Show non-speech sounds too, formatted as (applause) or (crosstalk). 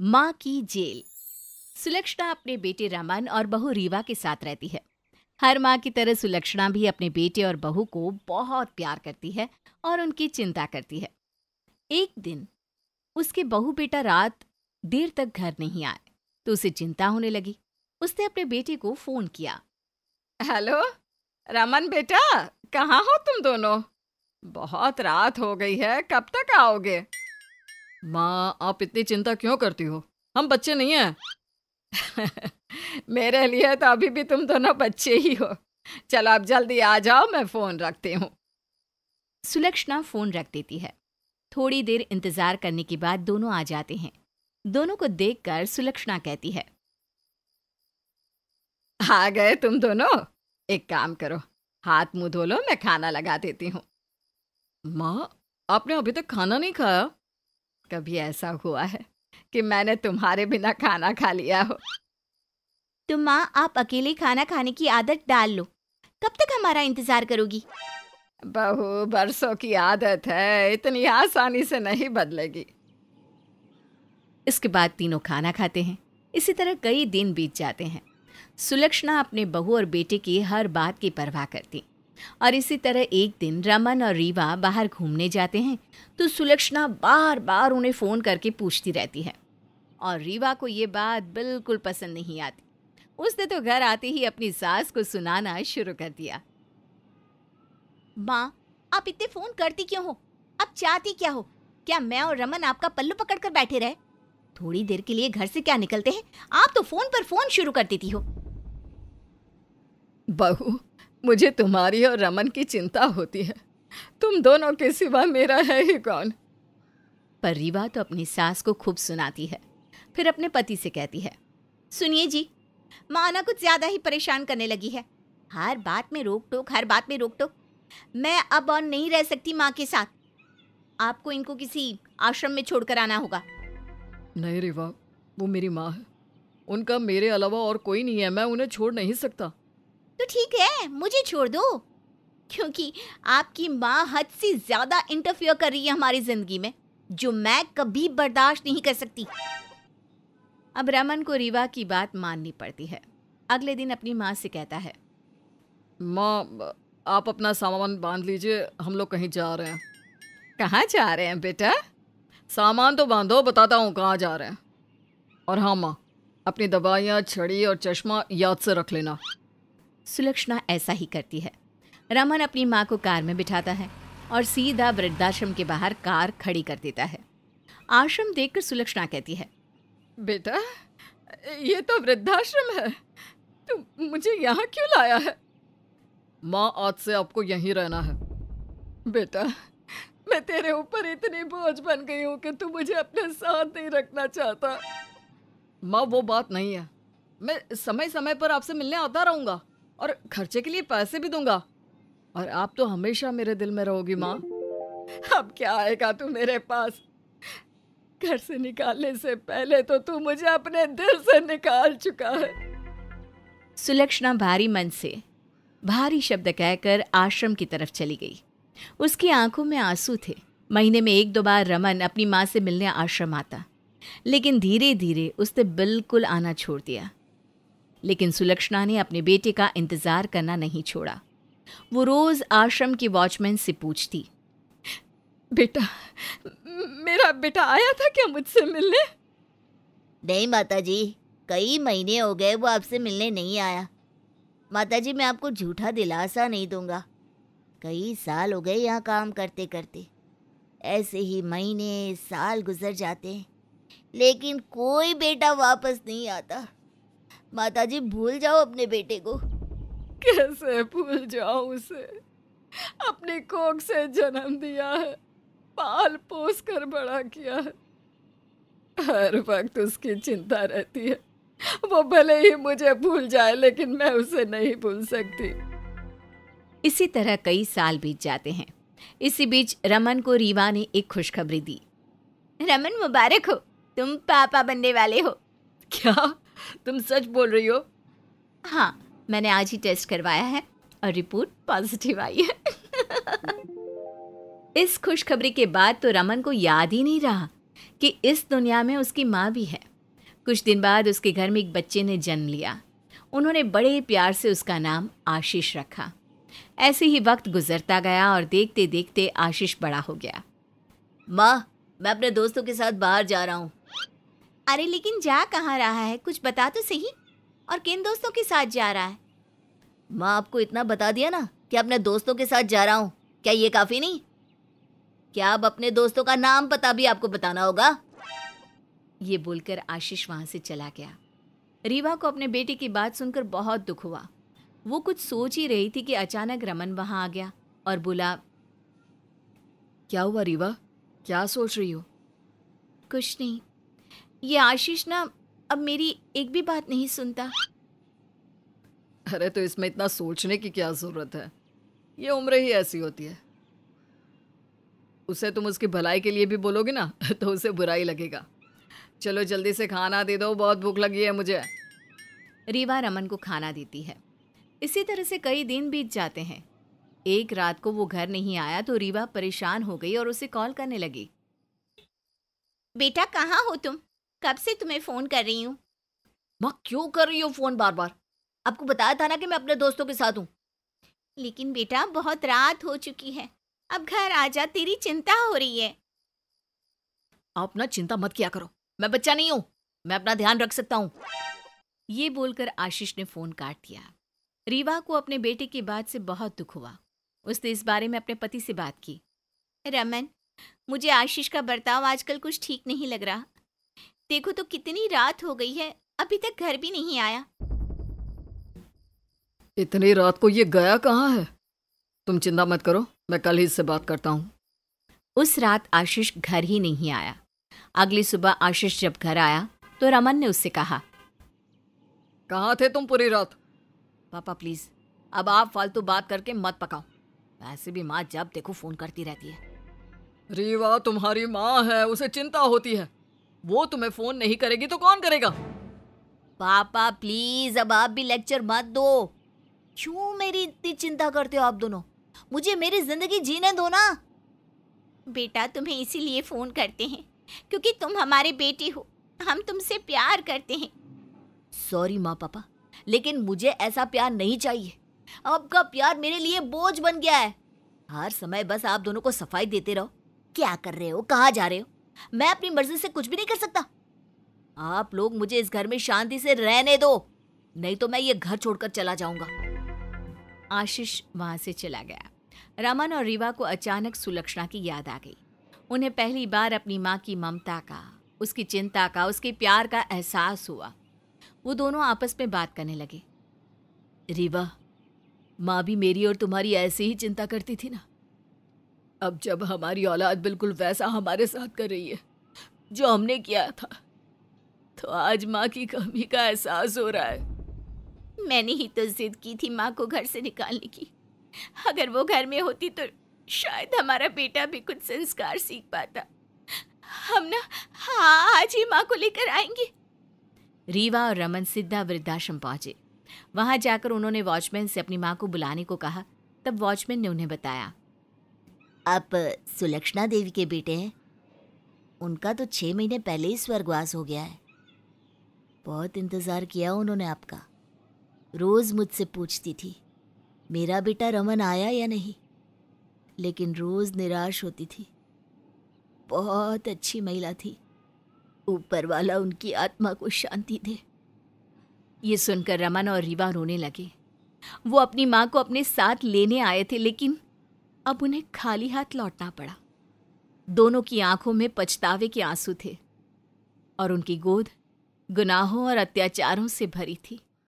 माँ की जेल सुलक्षणा अपने बेटे रमन और बहू रीवा के साथ रहती है हर माँ की तरह सुलक्षणा भी अपने बेटे और बहू को बहुत प्यार करती है और उनकी चिंता करती है एक दिन उसके बहू बेटा रात देर तक घर नहीं आए तो उसे चिंता होने लगी उसने अपने बेटे को फोन किया हेलो रमन बेटा कहाँ हो तुम दोनों बहुत रात हो गई है कब तक आओगे माँ आप इतनी चिंता क्यों करती हो हम बच्चे नहीं हैं (laughs) मेरे लिए तो अभी भी तुम दोनों बच्चे ही हो चलो आप जल्दी आ जाओ मैं फ़ोन रखती हूँ सुलक्षणा फ़ोन रख देती है थोड़ी देर इंतज़ार करने के बाद दोनों आ जाते हैं दोनों को देखकर सुलक्षणा कहती है आ गए तुम दोनों एक काम करो हाथ मुंह धो लो मैं खाना लगा देती हूँ माँ आपने अभी तक खाना नहीं खाया कभी ऐसा हुआ है कि मैंने तुम्हारे बिना खाना खा लिया हो तो माँ आप अकेले खाना खाने की आदत डाल लो कब तक हमारा इंतजार करोगी बहु बरसों की आदत है इतनी आसानी से नहीं बदलेगी इसके बाद तीनों खाना खाते हैं इसी तरह कई दिन बीत जाते हैं सुलक्षणा अपने बहू और बेटे की हर बात की परवाह करती और इसी तरह एक दिन रमन और रीवा बाहर घूमने जाते हैं तो सुलक्षणा बार बार उन्हें फ़ोन करके पूछती रहती है और रीवा को ये बात बिल्कुल पसंद नहीं आती उसने तो घर आते ही अपनी सास को सुनाना शुरू कर दिया माँ आप इतने फ़ोन करती क्यों हो आप चाहती क्या हो क्या मैं और रमन आपका पल्लू पकड़कर बैठे रहे थोड़ी देर के लिए घर से क्या निकलते हैं आप तो फोन पर फोन शुरू कर देती हो बहू मुझे तुम्हारी और रमन की चिंता होती है तुम दोनों के सिवा मेरा है ही कौन पर रीवा तो अपनी सास को खूब सुनाती है फिर अपने पति से कहती है सुनिए जी माना कुछ ज़्यादा ही परेशान करने लगी है हर बात में रोक टोक हर बात में रोक टोक मैं अब और नहीं रह सकती माँ के साथ आपको इनको किसी आश्रम में छोड़कर आना होगा नहीं रिवा वो मेरी माँ है उनका मेरे अलावा और कोई नहीं है मैं उन्हें छोड़ नहीं सकता तो ठीक है मुझे छोड़ दो क्योंकि आपकी माँ हद से ज़्यादा इंटरफियर कर रही है हमारी ज़िंदगी में जो मैं कभी बर्दाश्त नहीं कर सकती अब रमन को रीवा की बात माननी पड़ती है अगले दिन अपनी माँ से कहता है माँ आप अपना सामान बांध लीजिए हम लोग कहीं जा रहे हैं कहाँ जा रहे हैं बेटा सामान तो बांधो बताता हूँ कहाँ जा रहे हैं और हाँ माँ अपनी दवाइयाँ छड़ी और चश्मा याद से रख लेना सुलक्षणा ऐसा ही करती है रमन अपनी माँ को कार में बिठाता है और सीधा वृद्धाश्रम के बाहर कार खड़ी कर देता है आश्रम देखकर सुलक्षणा कहती है बेटा ये तो वृद्धाश्रम है तुम मुझे यहाँ क्यों लाया है माँ आज से आपको यहीं रहना है बेटा मैं तेरे ऊपर इतनी बोझ बन गई हूँ कि तू मुझे अपने साथ नहीं रखना चाहता माँ वो बात नहीं है मैं समय समय पर आपसे मिलने आता रहूंगा और खर्चे के लिए पैसे भी दूंगा और आप तो हमेशा मेरे दिल में रहोगी माँ अब क्या आएगा तू मेरे पास घर से निकालने से पहले तो तू मुझे अपने दिल से निकाल चुका है सुलक्षणा भारी मन से भारी शब्द कहकर आश्रम की तरफ चली गई उसकी आंखों में आंसू थे महीने में एक दो बार रमन अपनी माँ से मिलने आश्रम आता लेकिन धीरे धीरे उसने बिल्कुल आना छोड़ दिया लेकिन सुलक्षणा ने अपने बेटे का इंतज़ार करना नहीं छोड़ा वो रोज़ आश्रम के वॉचमैन से पूछती बेटा मेरा बेटा आया था क्या मुझसे मिलने नहीं माता जी कई महीने हो गए वो आपसे मिलने नहीं आया माता जी मैं आपको झूठा दिलासा नहीं दूंगा कई साल हो गए यहाँ काम करते करते ऐसे ही महीने साल गुजर जाते हैं लेकिन कोई बेटा वापस नहीं आता माताजी भूल जाओ अपने बेटे को कैसे भूल जाओ उसे अपने कोख से जन्म दिया है पाल पोस कर बड़ा किया है हर वक्त उसकी चिंता रहती है वो भले ही मुझे भूल जाए लेकिन मैं उसे नहीं भूल सकती इसी तरह कई साल बीत जाते हैं इसी बीच रमन को रीवा ने एक खुशखबरी दी रमन मुबारक हो तुम पापा बनने वाले हो क्या (laughs) तुम सच बोल रही हो हाँ मैंने आज ही टेस्ट करवाया है और रिपोर्ट पॉजिटिव आई है (laughs) इस खुशखबरी के बाद तो रमन को याद ही नहीं रहा कि इस दुनिया में उसकी माँ भी है कुछ दिन बाद उसके घर में एक बच्चे ने जन्म लिया उन्होंने बड़े प्यार से उसका नाम आशीष रखा ऐसे ही वक्त गुजरता गया और देखते देखते आशीष बड़ा हो गया माँ मैं अपने दोस्तों के साथ बाहर जा रहा हूँ अरे लेकिन जा कहाँ रहा है कुछ बता तो सही और किन दोस्तों के साथ जा रहा है माँ आपको इतना बता दिया ना कि अपने दोस्तों के साथ जा रहा हूँ क्या ये काफ़ी नहीं क्या अब अपने दोस्तों का नाम पता भी आपको बताना होगा ये बोलकर आशीष वहां से चला गया रीवा को अपने बेटे की बात सुनकर बहुत दुख हुआ वो कुछ सोच ही रही थी कि अचानक रमन वहां आ गया और बोला क्या हुआ रीवा क्या सोच रही हो कुछ नहीं ये आशीष ना अब मेरी एक भी बात नहीं सुनता अरे तो इसमें इतना सोचने की क्या ज़रूरत है ये उम्र ही ऐसी होती है उसे तुम उसकी भलाई के लिए भी बोलोगे ना तो उसे बुरा ही लगेगा चलो जल्दी से खाना दे दो बहुत भूख लगी है मुझे रीवा रमन को खाना देती है इसी तरह से कई दिन बीत जाते हैं एक रात को वो घर नहीं आया तो रीवा परेशान हो गई और उसे कॉल करने लगी बेटा कहाँ हो तुम कब से तुम्हें फोन कर रही हूँ माँ क्यों कर रही हो फोन बार बार आपको बताया था ना कि मैं अपने दोस्तों के साथ हूँ लेकिन बेटा बहुत रात हो चुकी है अब घर आ जा तेरी चिंता हो रही है आप ना चिंता मत किया करो मैं बच्चा नहीं हूँ मैं अपना ध्यान रख सकता हूँ ये बोलकर आशीष ने फोन काट दिया रीवा को अपने बेटे की बात से बहुत दुख हुआ उसने इस बारे में अपने पति से बात की रमन मुझे आशीष का बर्ताव आजकल कुछ ठीक नहीं लग रहा देखो तो कितनी रात हो गई है अभी तक घर भी नहीं आया इतनी रात को ये गया कहाँ है तुम चिंता मत करो मैं कल ही इससे बात करता हूँ उस रात आशीष घर ही नहीं आया अगली सुबह आशीष जब घर आया तो रमन ने उससे कहा कहाँ थे तुम पूरी रात पापा प्लीज अब आप फालतू बात करके मत पकाओ वैसे भी माँ जब देखो फोन करती रहती है रीवा तुम्हारी माँ है उसे चिंता होती है वो तुम्हें फोन नहीं करेगी तो कौन करेगा पापा प्लीज अब आप भी लेक्चर मत दो क्यों मेरी इतनी चिंता करते हो आप दोनों मुझे मेरी जिंदगी जीने दो ना बेटा तुम्हें इसीलिए फोन करते हैं क्योंकि तुम हमारे बेटे हो हम तुमसे प्यार करते हैं सॉरी माँ पापा लेकिन मुझे ऐसा प्यार नहीं चाहिए आपका प्यार मेरे लिए बोझ बन गया है हर समय बस आप दोनों को सफाई देते रहो क्या कर रहे हो कहाँ जा रहे हो मैं अपनी मर्जी से कुछ भी नहीं कर सकता आप लोग मुझे इस घर में शांति से रहने दो नहीं तो मैं ये घर छोड़कर चला जाऊंगा आशीष वहां से चला गया रमन और रीवा को अचानक सुलक्षणा की याद आ गई उन्हें पहली बार अपनी माँ की ममता का उसकी चिंता का उसके प्यार का एहसास हुआ वो दोनों आपस में बात करने लगे रीवा माँ भी मेरी और तुम्हारी ऐसी ही चिंता करती थी ना अब जब हमारी औलाद बिल्कुल वैसा हमारे साथ कर रही है जो हमने किया था तो आज माँ की कमी का एहसास हो रहा है मैंने ही तो जिद की थी माँ को घर से निकालने की अगर वो घर में होती तो शायद हमारा बेटा भी कुछ संस्कार सीख पाता हम ना हाँ आज ही माँ को लेकर आएंगे रीवा और रमन सीधा वृद्धाश्रम पहुंचे वहां जाकर उन्होंने वॉचमैन से अपनी माँ को बुलाने को कहा तब वॉचमैन ने उन्हें बताया आप सुलक्षणा देवी के बेटे हैं उनका तो छः महीने पहले ही स्वर्गवास हो गया है बहुत इंतज़ार किया उन्होंने आपका रोज़ मुझसे पूछती थी मेरा बेटा रमन आया या नहीं लेकिन रोज़ निराश होती थी बहुत अच्छी महिला थी ऊपर वाला उनकी आत्मा को शांति दे ये सुनकर रमन और रीवा रोने लगे वो अपनी माँ को अपने साथ लेने आए थे लेकिन अब उन्हें खाली हाथ लौटना पड़ा दोनों की आंखों में पछतावे के आंसू थे और उनकी गोद गुनाहों और अत्याचारों से भरी थी